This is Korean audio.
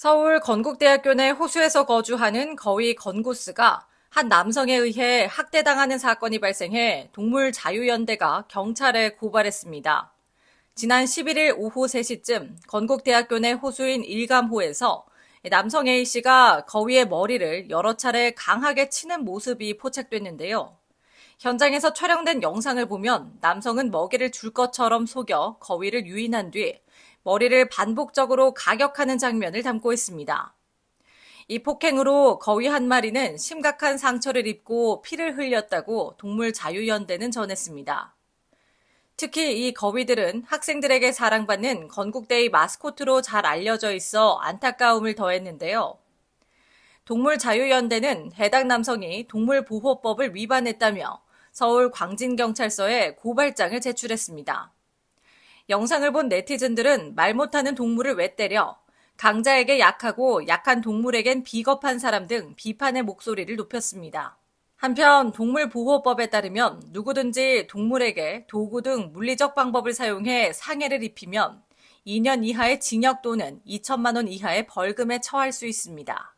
서울 건국대학교 내 호수에서 거주하는 거위 건고스가한 남성에 의해 학대당하는 사건이 발생해 동물자유연대가 경찰에 고발했습니다. 지난 11일 오후 3시쯤 건국대학교 내 호수인 일감호에서 남성 A씨가 거위의 머리를 여러 차례 강하게 치는 모습이 포착됐는데요. 현장에서 촬영된 영상을 보면 남성은 먹이를 줄 것처럼 속여 거위를 유인한 뒤 머리를 반복적으로 가격하는 장면을 담고 있습니다. 이 폭행으로 거위 한 마리는 심각한 상처를 입고 피를 흘렸다고 동물자유연대는 전했습니다. 특히 이 거위들은 학생들에게 사랑받는 건국대의 마스코트로 잘 알려져 있어 안타까움을 더했는데요. 동물자유연대는 해당 남성이 동물보호법을 위반했다며 서울 광진경찰서에 고발장을 제출했습니다. 영상을 본 네티즌들은 말 못하는 동물을 왜 때려? 강자에게 약하고 약한 동물에겐 비겁한 사람 등 비판의 목소리를 높였습니다. 한편 동물보호법에 따르면 누구든지 동물에게 도구 등 물리적 방법을 사용해 상해를 입히면 2년 이하의 징역 또는 2천만 원 이하의 벌금에 처할 수 있습니다.